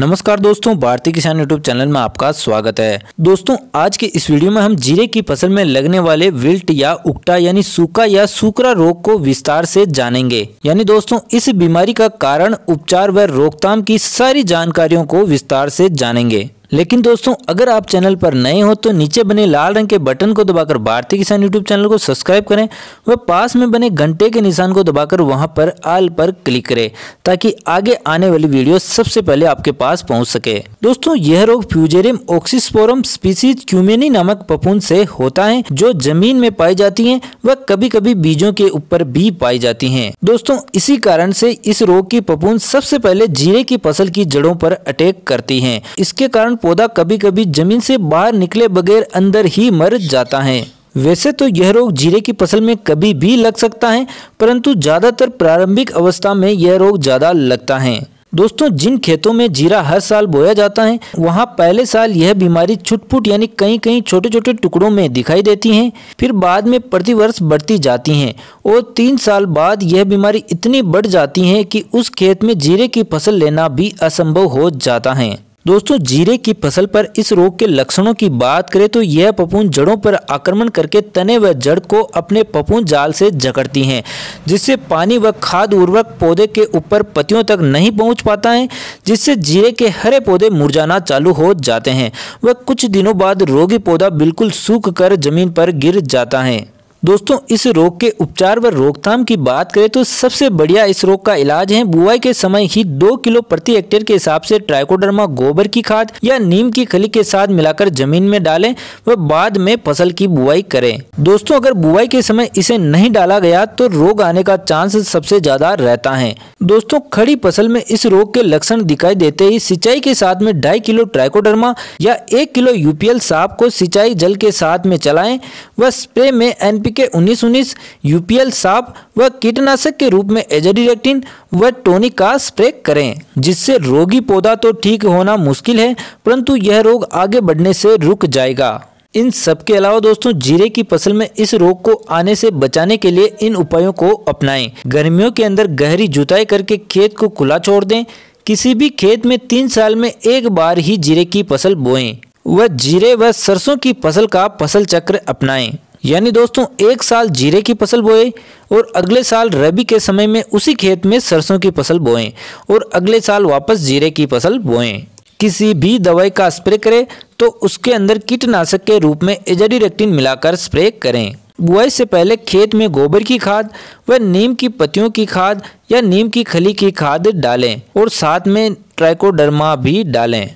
नमस्कार दोस्तों भारतीय किसान यूट्यूब चैनल में आपका स्वागत है दोस्तों आज के इस वीडियो में हम जीरे की फसल में लगने वाले विल्ट या उकटा यानी सूखा या सूखरा रोग को विस्तार से जानेंगे यानी दोस्तों इस बीमारी का कारण उपचार व रोकथाम की सारी जानकारियों को विस्तार से जानेंगे लेकिन दोस्तों अगर आप चैनल पर नए हो तो नीचे बने लाल रंग के बटन को दबाकर भारतीय किसान यूट्यूब चैनल को सब्सक्राइब करें व पास में बने घंटे के निशान को दबाकर वहां पर आल पर क्लिक करें ताकि आगे आने वाली वीडियो सबसे पहले आपके पास पहुंच सके दोस्तों यह रोग फ्यूजेरियम ऑक्सीस्पोरम स्पीसीज क्यूमेनी नामक पपून से होता है जो जमीन में पाई जाती है व कभी कभी बीजों के ऊपर भी पाई जाती है दोस्तों इसी कारण से इस रोग की पपून सबसे पहले जीरे की फसल की जड़ों पर अटैक करती है इसके कारण पौधा कभी कभी जमीन से बाहर निकले बगैर अंदर ही मर जाता है वैसे तो यह रोग जीरे की फसल में कभी भी लग सकता है परंतु ज़्यादातर प्रारंभिक अवस्था में यह रोग ज़्यादा लगता है दोस्तों जिन खेतों में जीरा हर साल बोया जाता है वहाँ पहले साल यह बीमारी छुटपुट यानी कई कई छोटे छोटे टुकड़ों में दिखाई देती हैं फिर बाद में प्रतिवर्ष बढ़ती जाती हैं और तीन साल बाद यह बीमारी इतनी बढ़ जाती है कि उस खेत में जीरे की फसल लेना भी असंभव हो जाता है दोस्तों जीरे की फसल पर इस रोग के लक्षणों की बात करें तो यह पपून जड़ों पर आक्रमण करके तने व जड़ को अपने पपून जाल से जकड़ती हैं जिससे पानी व खाद उर्वरक पौधे के ऊपर पतियों तक नहीं पहुंच पाता है जिससे जीरे के हरे पौधे मुरझाना चालू हो जाते हैं वह कुछ दिनों बाद रोगी पौधा बिल्कुल सूख कर जमीन पर गिर जाता है दोस्तों इस रोग के उपचार व रोकथाम की बात करें तो सबसे बढ़िया इस रोग का इलाज है बुआई के समय ही दो किलो प्रति हेक्टेयर के हिसाब से ट्राइकोडर्मा गोबर की खाद या नीम की खली के साथ मिलाकर जमीन में डालें व बाद में फसल की बुआई करें दोस्तों अगर बुआई के समय इसे नहीं डाला गया तो रोग आने का चांस सबसे ज्यादा रहता है दोस्तों खड़ी फसल में इस रोग के लक्षण दिखाई देते ही सिंचाई के साथ में ढाई किलो ट्राइकोडर्मा या एक किलो यूपीएल साफ को सिंचाई जल के साथ में चलाए व स्प्रे में एनपी के उन्नीस उन्नीस यूपीएल साप व कीटनाशक के रूप में एजोडिरेक्टिन व टोनिक का स्प्रे करें जिससे रोगी पौधा तो ठीक होना मुश्किल है परंतु यह रोग आगे बढ़ने से रुक जाएगा इन सब के अलावा दोस्तों जीरे की फसल में इस रोग को आने से बचाने के लिए इन उपायों को अपनाएं गर्मियों के अंदर गहरी जुताई करके खेत को खुला छोड़ दें किसी भी खेत में तीन साल में एक बार ही जीरे की फसल बोएं व जीरे व सरसों की फसल का फसल चक्र अपनाएं यानी दोस्तों एक साल जीरे की फसल बोए और अगले साल रबी के समय में उसी खेत में सरसों की फसल बोएं और अगले साल वापस जीरे की फसल बोएं किसी भी दवाई का स्प्रे करें तो उसके अंदर कीटनाशक के रूप में एजडीरेक्टिन मिलाकर स्प्रे करें बुआई से पहले खेत में गोबर की खाद व नीम की पत्तियों की खाद या नीम की खली की खाद डालें और साथ में ट्राइकोडर्मा भी डालें